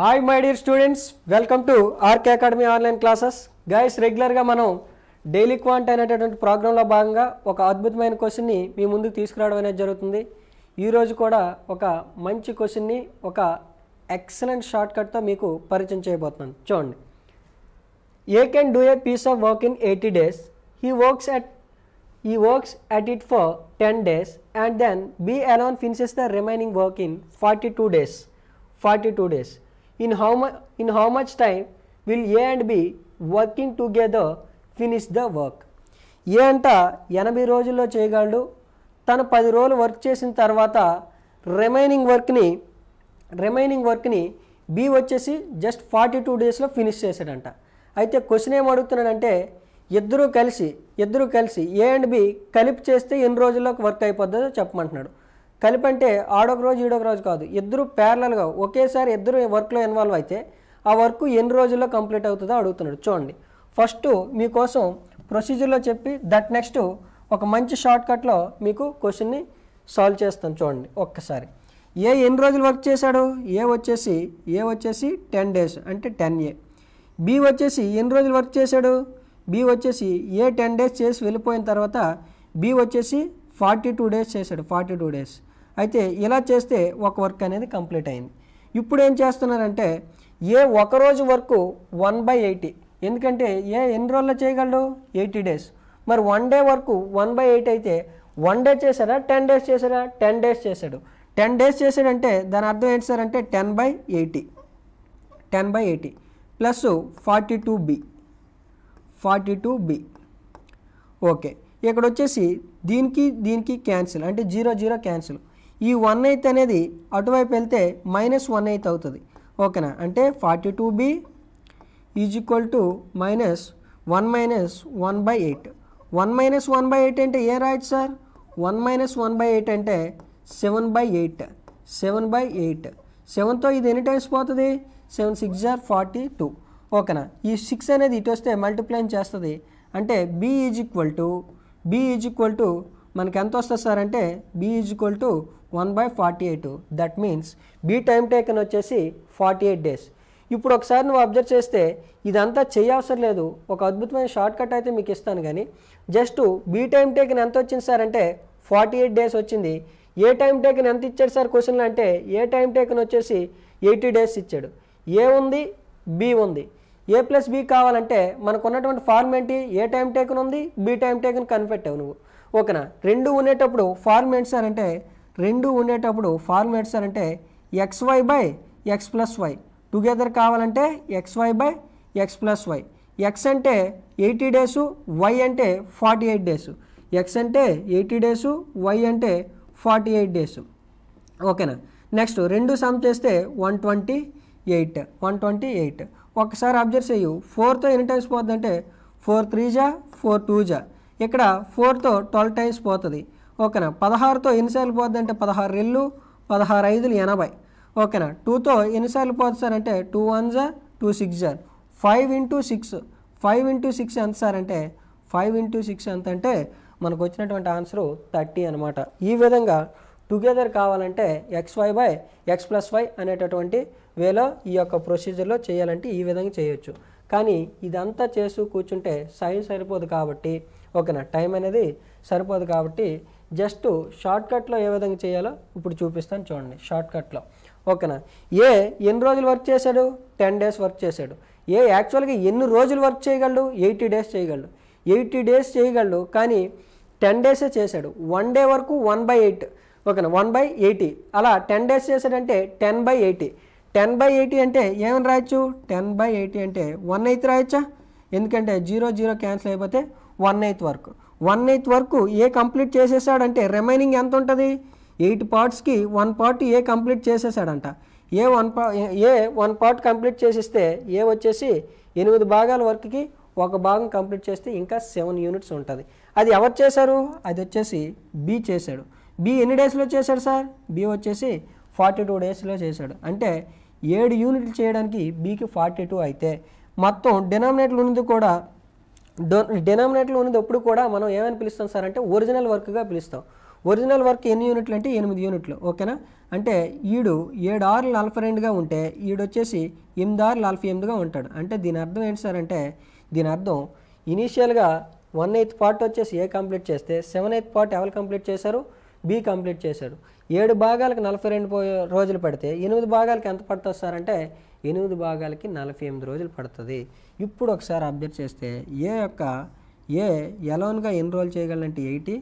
hi my dear students welcome to RK academy online classes guys రెగ్యులర్గా మనం daily quant అనేటటువంటి ప్రోగ్రాంలో భాగంగా ఒక అద్భుతమైన క్వశ్చన్ని మీ ముందుకు తీసుకురావడం అనేది జరుగుతుంది ఈరోజు కూడా ఒక మంచి క్వశ్చన్ని ఒక ఎక్సలెంట్ షార్ట్ కట్తో మీకు పరిచయం చేయబోతున్నాను చూడండి A can do a piece of work in eighty days he works at ఈ works at it for ten days and then B alone finishes the remaining work in forty two days forty two days in how much in how much time will A and B working together finish the work A అంట ఎనభై రోజుల్లో చేయగలడు తను పది రోజులు work చేసిన తర్వాత remaining వర్క్ని రిమైనింగ్ వర్క్ని బి వచ్చేసి జస్ట్ ఫార్టీ టూ డేస్లో ఫినిష్ చేశాడంట అయితే క్వశ్చన్ ఏం అడుగుతున్నాడంటే ఇద్దరూ కలిసి ఇద్దరూ కలిసి ఏ అండ్ బి కలిపి చేస్తే ఎన్ని రోజుల్లో వర్క్ అయిపోతుందో చెప్పమంటున్నాడు కలిపి అంటే ఆడొక రోజు ఈడొక రోజు కాదు ఇద్దరు ప్యారలల్గా ఒకేసారి ఇద్దరు వర్క్లో ఇన్వాల్వ్ అయితే ఆ వర్క్ ఎన్ని రోజుల్లో కంప్లీట్ అవుతుందో అడుగుతున్నాడు చూడండి ఫస్ట్ మీకోసం ప్రొసీజర్లో చెప్పి దట్ నెక్స్ట్ ఒక మంచి షార్ట్కట్లో మీకు క్వశ్చన్ని సాల్వ్ చేస్తాను చూడండి ఒక్కసారి ఏ ఎన్ని రోజులు వర్క్ చేశాడు ఏ వచ్చేసి ఏ వచ్చేసి టెన్ డేస్ అంటే టెన్ ఏ బి వచ్చేసి ఎన్ని రోజులు వర్క్ చేశాడు బి వచ్చేసి ఏ టెన్ డేస్ చేసి వెళ్ళిపోయిన తర్వాత బి వచ్చేసి ఫార్టీ టూ డేస్ చేశాడు ఫార్టీ టూ డేస్ అయితే ఇలా చేస్తే ఒక వర్క్ అనేది కంప్లీట్ అయింది ఇప్పుడు ఏం చేస్తున్నారంటే ఏ ఒకరోజు వరకు వన్ బై ఎయిటీ ఎందుకంటే ఏ ఎన్ని రోజుల్లో చేయగలడు ఎయిటీ డేస్ మరి వన్ డే వరకు వన్ బై ఎయిట్ అయితే వన్ డే చేశారా టెన్ డేస్ చేశారా టెన్ డేస్ చేశాడు టెన్ డేస్ చేశాడంటే దాని అర్థం ఏంటి సార్ అంటే ten by eighty ten by eighty plus forty two B forty two B okay ఇక్కడ వచ్చేసి దీనికి దీనికి క్యాన్సిల్ అంటే జీరో జీరో క్యాన్సిల్ ఈ వన్ ఎయిత్ అనేది అటువైపు వెళ్తే మైనస్ వన్ ఎయిత్ అవుతుంది ఓకేనా అంటే forty two B is equal to minus one minus one by eight one minus one by eight అంటే ఏం రాయొచ్చు sir one minus one by eight అంటే seven by eight seven by eight సెవెన్తో ఇది ఎన్ని టైమ్స్ పోతుంది seven six or forty two ఓకేనా ఈ సిక్స్ అనేది ఇటు వస్తే మల్టిప్లైన్ చేస్తుంది అంటే B is equal to B is equal to మనకి ఎంత వస్తుంది సార్ అంటే B is equal to one by forty eight that means be time taken వచ్చేసి ఫార్టీ ఎయిట్ డేస్ ఇప్పుడు ఒకసారి నువ్వు అబ్జర్వ్ చేస్తే ఇదంతా చేయవసరం లేదు ఒక అద్భుతమైన షార్ట్ కట్ అయితే మీకు ఇస్తాను కానీ జస్ట్ బీ టైం టేకన్ ఎంత వచ్చింది సార్ అంటే ఫార్టీ ఎయిట్ డేస్ వచ్చింది ఏ టైం టేకన్ ఎంత ఇచ్చాడు సార్ క్వశ్చన్లు అంటే ఏ టైం టేకన్ వచ్చేసి ఎయిటీ డేస్ ఇచ్చాడు ఏ ఉంది బి ఉంది ఏ ప్లస్ బి కావాలంటే మనకు ఉన్నటువంటి ఫార్మ్ ఏంటి ఏ టైం టేకన్ ఉంది బి టైం టేకన్ కనిపెట్టావు నువ్వు ఓకేనా రెండు ఉండేటప్పుడు ఫార్మ్ ఏంటి సార్ అంటే రెండు ఉండేటప్పుడు ఫార్మ్ ఏంటి సార్ అంటే x y by x plus y together కావాలంటే x y by x plus y x అంటే ఎయిటీ డేసు వై అంటే ఫార్టీ ఎయిట్ డేసు ఎక్స్ అంటే ఎయిటీ డేసు వై అంటే ఫార్టీ ఎయిట్ డేసు ఓకేనా నెక్స్ట్ రెండు సమ్ చేస్తే one twenty eight one twenty eight ఒకసారి observe చేయు ఫోర్తో ఎన్ని టైమ్స్ పోతుందంటే ఫోర్ త్రీ జా ఫోర్ టూ జా ఇక్కడ ఫోర్తో ట్వెల్వ్ టైమ్స్ పోతుంది ఓకేనా పదహారుతో ఎన్నిసార్లు పోతుంది అంటే పదహారు రెళ్ళు పదహారు ఐదులు ఎనభై ఓకేనా టూతో ఎన్నిసార్లు పోతుంది సార్ అంటే టూ వన్ జా టూ సిక్స్ జార్ five into six five into six ఎంత సార్ అంటే ఫైవ్ ఇంటూ సిక్స్ ఎంత అంటే మనకు వచ్చినటువంటి ఆన్సరు థర్టీ అనమాట ఈ విధంగా టుగెదర్ కావాలంటే x y by x plus y అనేటటువంటి వేలో ఈ యొక్క ప్రొసీజర్లో చేయాలంటే ఈ విధంగా చేయొచ్చు కానీ ఇదంతా చేస్తూ కూర్చుంటే సైన్స్ సరిపోదు కాబట్టి ఓకేనా టైం అనేది సరిపోదు కాబట్టి జస్ట్ షార్ట్కట్లో ఏ విధంగా చేయాలో ఇప్పుడు చూపిస్తాను చూడండి షార్ట్కట్లో ఓకేనా ఏ ఎన్ని రోజులు వర్క్ చేశాడు టెన్ డేస్ వర్క్ చేశాడు ఏ యాక్చువల్గా ఎన్ని రోజులు వర్క్ చేయగలడు ఎయిటీ డేస్ చేయగలడు ఎయిటీ డేస్ చేయగలడు కానీ టెన్ డేసే చేశాడు వన్ డే వరకు వన్ బై ఎయిట్ ఓకేనా వన్ బై ఎయిటీ అలా టెన్ డేస్ చేశాడంటే ten by eighty ten by eighty అంటే ఏమని రాయొచ్చు టెన్ బై ఎయిటీ అంటే వన్ అయితే రాయొచ్చా ఎందుకంటే జీరో జీరో క్యాన్సిల్ అయిపోతే వన్ ఎయిత్ వరకు వన్ ఎయిత్ వరకు ఏ కంప్లీట్ చేసేసాడంటే రిమైనింగ్ ఎంత ఉంటుంది ఎయిట్ పార్ట్స్కి వన్ పార్ట్ ఏ కంప్లీట్ చేసేసాడంట ఏ వన్ పా ఏ వన్ పార్ట్ కంప్లీట్ చేసిస్తే ఏ వచ్చేసి ఎనిమిది భాగాల వర్క్కి ఒక భాగం కంప్లీట్ చేస్తే ఇంకా సెవెన్ యూనిట్స్ ఉంటుంది అది ఎవరు చేశారు అది వచ్చేసి బి చేశాడు బి ఎన్ని డేస్లో చేశాడు సార్ బి వచ్చేసి ఫార్టీ టూ డేస్లో చేశాడు అంటే ఏడు యూనిట్లు చేయడానికి బీకి ఫార్టీ టూ అయితే మొత్తం డినామినేట్లు ఉన్నది కూడా ఉన్నది ఉన్నప్పుడు కూడా మనం ఏమని పిలుస్తాం సార్ అంటే ఒరిజినల్ వర్క్గా పిలుస్తాం ఒరిజినల్ వర్క్ ఎన్ని యూనిట్లు అంటే ఎనిమిది యూనిట్లు ఓకేనా అంటే ఈడు ఏడు ఆరులు నలభై రెండుగా ఉంటే ఈడు వచ్చేసి ఎనిమిది ఆరులు నలభై ఎనిమిదిగా ఉంటాడు అంటే దీని అర్థం ఏంటి సార్ అంటే దీని అర్థం ఇనీషియల్గా వన్ ఎయిత్ పార్ట్ వచ్చేసి ఏ కంప్లీట్ చేస్తే సెవెన్ ఎయిత్ పార్ట్ ఎవరు కంప్లీట్ చేశారు బి కంప్లీట్ చేశాడు ఏడు భాగాలకు నలభై రెండు రోజులు పడితే ఎనిమిది భాగాలకు ఎంత పడుతుంది సార్ అంటే ఎనిమిది భాగాలకి నలభై ఎనిమిది రోజులు పడుతుంది ఇప్పుడు ఒకసారి అబ్జర్వ్ చేస్తే ఏ యొక్క ఏ ఎలోన్గా ఎన్రోల్ చేయగలనంటే ఎయిటీ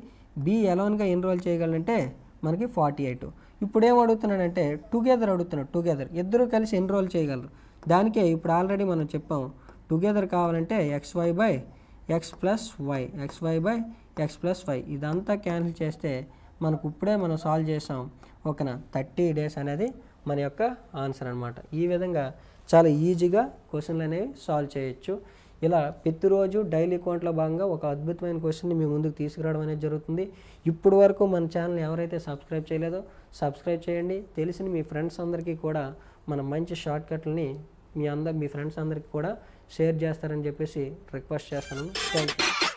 బి ఎలోన్గా ఎన్రోల్ చేయగలనంటే మనకి ఫార్టీ ఎయిట్ ఇప్పుడు ఏం అడుగుతున్నాడంటే టుగెదర్ అడుగుతున్నాడు టుగెదర్ ఇద్దరు కలిసి ఎన్రోల్ చేయగలరు దానికే ఇప్పుడు ఆల్రెడీ మనం చెప్పాం టుగెదర్ కావాలంటే x y by x plus y x y by x plus y ఇదంతా క్యాన్సిల్ చేస్తే మనకు ఇప్పుడే మనం సాల్వ్ చేసాం ఓకేనా థర్టీ డేస్ అనేది మన యొక్క ఆన్సర్ అనమాట ఈ విధంగా చాలా ఈజీగా క్వశ్చన్లు అనేవి సాల్వ్ చేయొచ్చు ఇలా ప్రతిరోజు డైలీ అకౌంట్లో భాగంగా ఒక అద్భుతమైన క్వశ్చన్ని మీ ముందుకు తీసుకురావడం అనేది జరుగుతుంది ఇప్పుడు వరకు మన ఛానల్ ఎవరైతే సబ్స్క్రైబ్ చేయలేదో సబ్స్క్రైబ్ చేయండి తెలిసిన మీ ఫ్రెండ్స్ అందరికీ కూడా మన మంచి షార్ట్ కట్లని మీ అందరు మీ ఫ్రెండ్స్ అందరికీ కూడా షేర్ చేస్తారని చెప్పేసి రిక్వెస్ట్ చేస్తాను థ్యాంక్ యూ